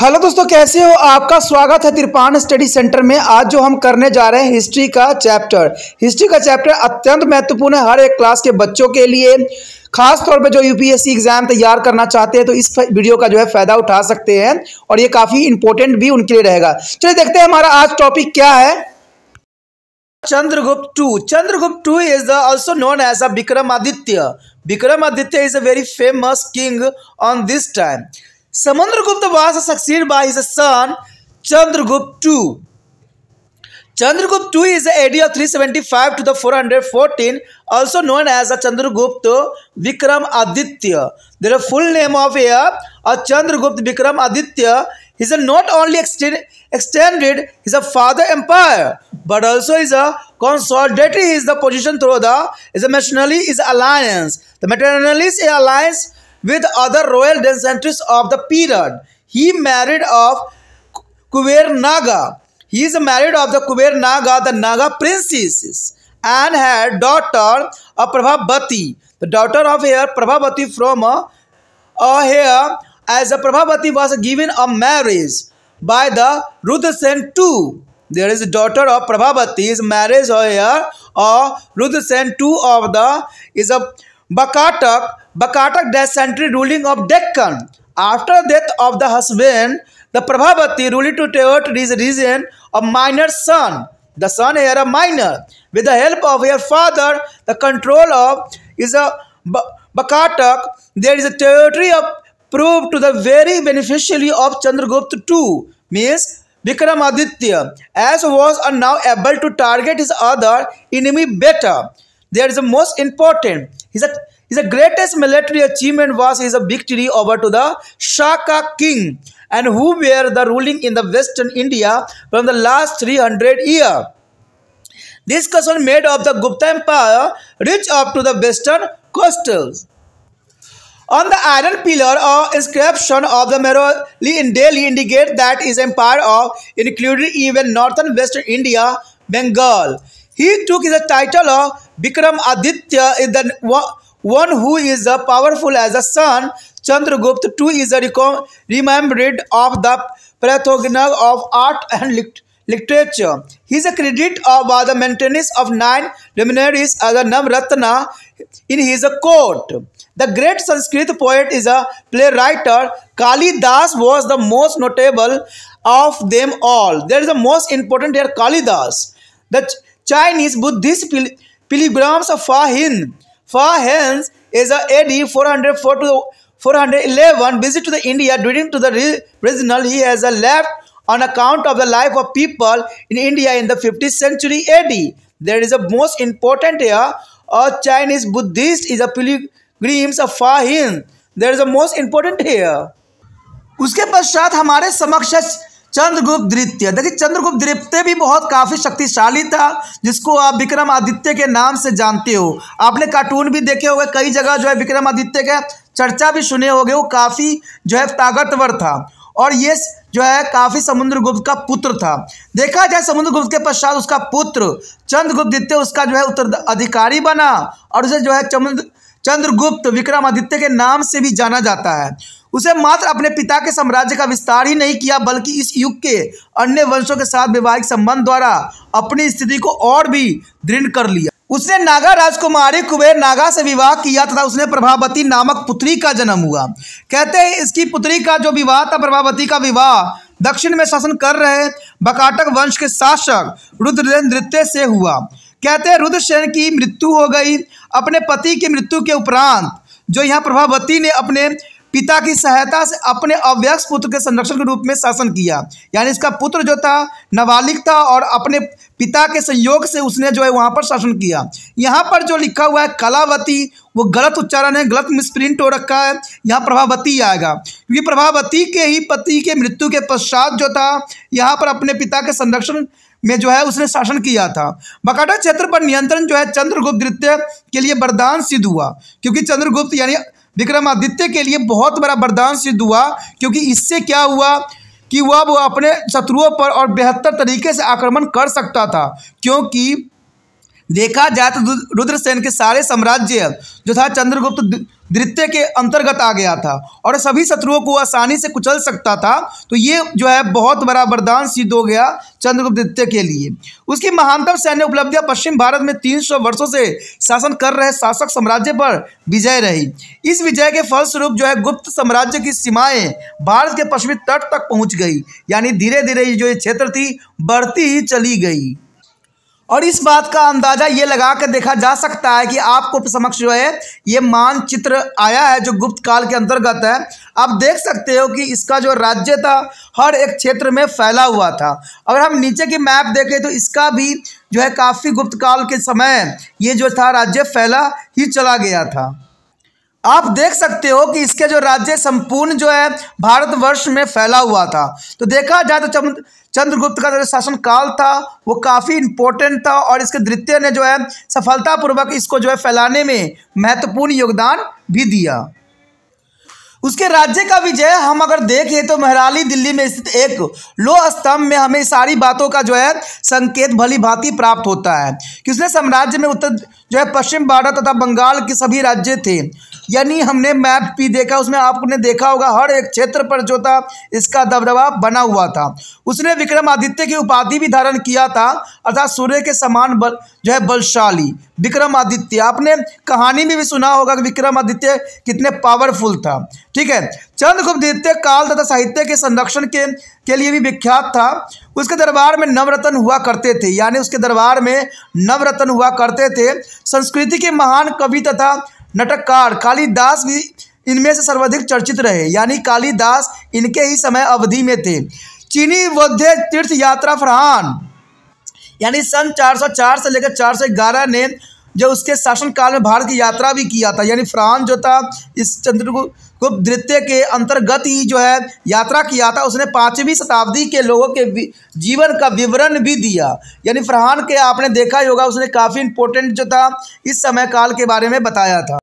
Hello दोस्तों कैसे हो आपका स्वागत है तिरपान स्टडी सेंटर में आज जो हम करने जा रहे हैं हिस्ट्री का चैप्टर हिस्ट्री का चैप्टर अत्यंत महत्वपूर्ण है हर एक क्लास के बच्चों के लिए खास तौर पे जो यूपीएससी एग्जाम तैयार करना चाहते हैं तो इस वीडियो का जो है फायदा उठा सकते हैं और ये काफी इंपॉर्टेंट भी उनके लिए रहेगा चलिए देखते हैं हमारा आज टॉपिक क्या है Chandragupta two Chandragupta two is the, also known as a Vikramaditya Vikramaditya is a very famous king on this time Samudragupta was succeed by is son Chandragupta two Chandragupta two is A D of three seventy five to the four hundred fourteen also known as a Chandragupta Vikramaditya there a full name of a Chandragupta Vikramaditya is a not only extended is a father empire but also is a consultatory is the position through the is a maternally is alliance the maternally's a alliance with other royal descendants of the period. He married of Kuber Naga. He is married of the Kuber Naga, the Naga princesses, and had daughter of Prabhavati. The daughter of her Prabhavati from a, uh, a here as a Prabhavati was given a marriage by the Rudrasen too. There is a daughter of Prabhavati is marriage here or Rudrasen too of the is a Vakataka Vakataka sentry ruling of Deccan after death of the husband the Prabhavati ruling to state is regent of minor son the son heir a minor with the help of her father the control of is a Vakataka there is a territory of prove to the very beneficially of Chandragupta two means Vikramaditya as was a now able to target is other enemy better there is a most important His, his greatest military achievement was his victory over to the Shaka king and who were the ruling in the western India from the last 300 years. This castle made of the Gupta Empire reached up to the western coastals. On the iron pillar or inscription of the Meroli in Delhi indicate that his empire of included even northern western India, Bengal. He took the title of Vikramaditya is the one who is powerful as a sun. Chandragupta too is a remembered of the Prathogna of art and literature He is a credit of uh, the maintenance of nine luminaries as a Navratna in his court. The great Sanskrit poet is a playwright. Kali Das was the most notable of them all. There is the most important here Kali Das. The Chinese Buddhist pilgrims Fa Hien Fa Hien is A D four hundred four to four hundred eleven visit to the India during to the regional he has a left on account of the life of people in India in the fifty century A D there is a most important era a Chinese Buddhist is a pilgrims a Fa Hien there is a most important era उसके पश्चात हमारे समक्ष चंद्रगुप्त द्वितीय देखिए चंद्रगुप्त द्वितीय भी बहुत काफ़ी शक्तिशाली था जिसको आप विक्रमादित्य के नाम से जानते हो आपने कार्टून भी देखे होंगे कई जगह जो है विक्रमादित्य का चर्चा भी सुने होंगे वो काफ़ी जो है ताकतवर था और ये जो है काफ़ी समुद्रगुप्त का पुत्र था देखा जाए समुद्रगुप्त के पश्चात उसका पुत्र चंद्रगुप्त द्वितीय उसका जो है उत्तर अधिकारी बना और उसे जो है चंद्र चंद्रगुप्त विक्रमादित्य के नाम से भी जाना जाता है उसे मात्र अपने पिता के साम्राज्य का विस्तार ही नहीं किया बल्कि इस युग के अन्य वंशों के साथ वैवाहिक संबंध द्वारा अपनी स्थिति को और भी दृढ़ कर लिया उसने नागा राजकुमारी कुबेर नागा से विवाह किया तथा उसने प्रभावती नामक पुत्री का जन्म हुआ कहते हैं इसकी पुत्री का जो विवाह था प्रभावती का विवाह दक्षिण में शासन कर रहे बकाटक वंश के शासक रुद्रसेन नृत्य से हुआ कहते हैं रुद्रसेन की मृत्यु हो गई अपने पति की मृत्यु के उपरांत जो यहाँ प्रभावती ने अपने पिता की सहायता से अपने अव्यक्ष पुत्र के संरक्षण के रूप में शासन किया यानी इसका पुत्र जो था नाबालिग था और अपने पिता के संयोग से उसने जो है वहाँ पर शासन किया यहाँ पर जो लिखा हुआ है कलावती वो गलत उच्चारण है गलत मिसप्रिंट हो रखा है यहाँ प्रभावती आएगा क्योंकि प्रभावती के ही पति के मृत्यु के पश्चात जो था यहाँ पर अपने पिता के संरक्षण में जो है उसने शासन किया था बकाटा क्षेत्र पर नियंत्रण जो है चंद्रगुप्त द्वितीय के लिए वरदान सिद्ध हुआ क्योंकि चंद्रगुप्त यानी विक्रमादित्य के लिए बहुत बड़ा वरदान सिद्ध हुआ क्योंकि इससे क्या हुआ कि वह वो अपने शत्रुओं पर और बेहतर तरीके से आक्रमण कर सकता था क्योंकि देखा जाए तो रुद्रसेन के सारे साम्राज्य जो था चंद्रगुप्त द्वितीय के अंतर्गत आ गया था और सभी शत्रुओं को आसानी से कुचल सकता था तो ये जो है बहुत बड़ा वरदान सिद्ध हो गया चंद्रगुप्त द्वितीय के लिए उसकी महानतम सैन्य उपलब्धियां पश्चिम भारत में 300 वर्षों से शासन कर रहे शासक साम्राज्य पर विजय रही इस विजय के फलस्वरूप जो है गुप्त साम्राज्य की सीमाएं भारत के पश्चिमी तट तक पहुंच गई यानी धीरे धीरे जो ये क्षेत्र थी बढ़ती ही चली गई और इस बात का अंदाज़ा ये लगा कर देखा जा सकता है कि आपको समक्ष जो है ये मानचित्र आया है जो गुप्त काल के अंतर्गत है आप देख सकते हो कि इसका जो राज्य था हर एक क्षेत्र में फैला हुआ था अगर हम नीचे की मैप देखें तो इसका भी जो है काफ़ी गुप्त काल के समय ये जो था राज्य फैला ही चला गया था आप देख सकते हो कि इसके जो राज्य संपूर्ण जो है भारतवर्ष में फैला हुआ था तो देखा जाए तो चंद्रगुप्त का जो शासन काल था वो काफ़ी इंपॉर्टेंट था और इसके द्वितीय ने जो है सफलतापूर्वक इसको जो है फैलाने में महत्वपूर्ण योगदान भी दिया उसके राज्य का विजय हम अगर देखें तो महराली दिल्ली में स्थित एक लोह स्तंभ में हमें सारी बातों का जो है संकेत भली भांति प्राप्त होता है कि उसने साम्राज्य में उत्तर जो है पश्चिम भारत तथा बंगाल के सभी राज्य थे यानी हमने मैप भी देखा उसमें आपने देखा होगा हर एक क्षेत्र पर जो था इसका दबदबा बना हुआ था उसने विक्रमादित्य की उपाधि भी धारण किया था अर्थात सूर्य के समान बल जो है बलशाली विक्रमादित्य आपने कहानी में भी सुना होगा कि विक्रमादित्य कितने पावरफुल था ठीक है चंद्रगुप्तादित्य काल तथा साहित्य के संरक्षण के के लिए भी विख्यात था उसके दरबार में नवरत्न हुआ करते थे यानी उसके दरबार में नवरत्न हुआ करते थे संस्कृति के महान कवि तथा नटककार कालिदास भी इनमें से सर्वाधिक चर्चित रहे यानी कालिदास इनके ही समय अवधि में थे चीनी बौद्ध तीर्थ यात्रा फरहान यानी सन 404 से लेकर 411 ने जो उसके शासनकाल में भारत की यात्रा भी किया था यानी फ्रांस जो था इस चंद्रगुप्त द्वितीय के अंतर्गत ही जो है यात्रा किया था उसने पाँचवीं शताब्दी के लोगों के जीवन का विवरण भी दिया यानी फरहान के आपने देखा ही होगा उसने काफ़ी इंपोर्टेंट जो था इस समय काल के बारे में बताया था